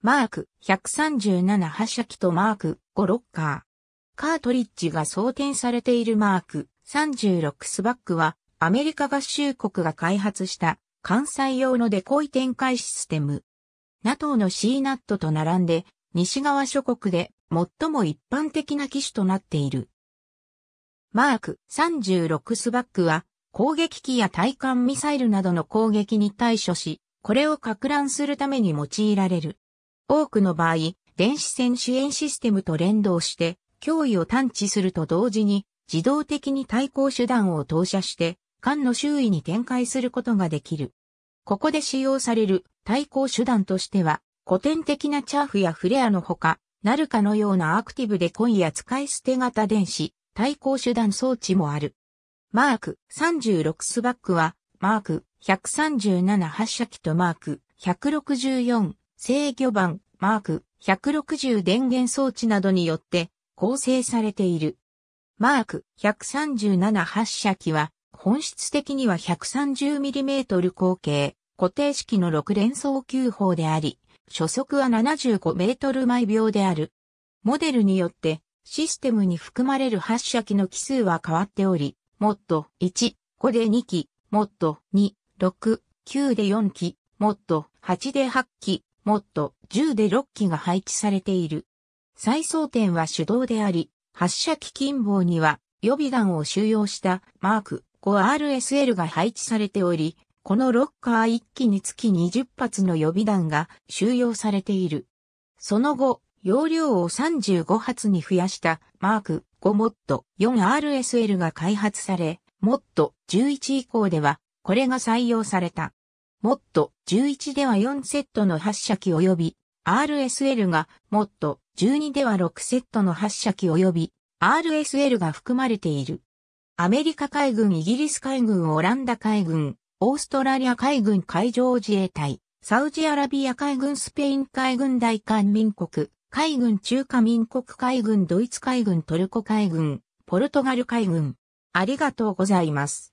マーク137発射機とマーク5ロッカー。カートリッジが装填されているマーク36スバックはアメリカ合衆国が開発した関西用のデコイ展開システム。NATO の CNAT と並んで西側諸国で最も一般的な機種となっている。マーク36スバックは攻撃機や対艦ミサイルなどの攻撃に対処し、これを拡乱するために用いられる。多くの場合、電子線支援システムと連動して、脅威を探知すると同時に、自動的に対抗手段を投射して、艦の周囲に展開することができる。ここで使用される対抗手段としては、古典的なチャーフやフレアのほか、ナルカのようなアクティブで今夜使い捨て型電子、対抗手段装置もある。マーク36スバックは、マーク137発射機とマーク164制御盤、マーク、160電源装置などによって構成されている。マーク137発射機は本質的には 130mm 口径固定式の6連装球砲であり、初速は 75m 毎秒である。モデルによってシステムに含まれる発射機の機数は変わっており、モッド1、5で2機、モッド2、6、9で4機、モッド8で8機、もっと10で6機が配置されている。再装填は手動であり、発射機近棒には予備弾を収容したマーク 5RSL が配置されており、このロッカー1機につき20発の予備弾が収容されている。その後、容量を35発に増やしたマーク 5M4RSL が開発され、モッド11以降ではこれが採用された。モット11では4セットの発射機及び RSL がモット12では6セットの発射機及び RSL が含まれている。アメリカ海軍、イギリス海軍、オランダ海軍、オーストラリア海軍海上自衛隊、サウジアラビア海軍、スペイン海軍大韓民国、海軍中華民国海軍、ドイツ海軍、トルコ海軍、ポルトガル海軍。ありがとうございます。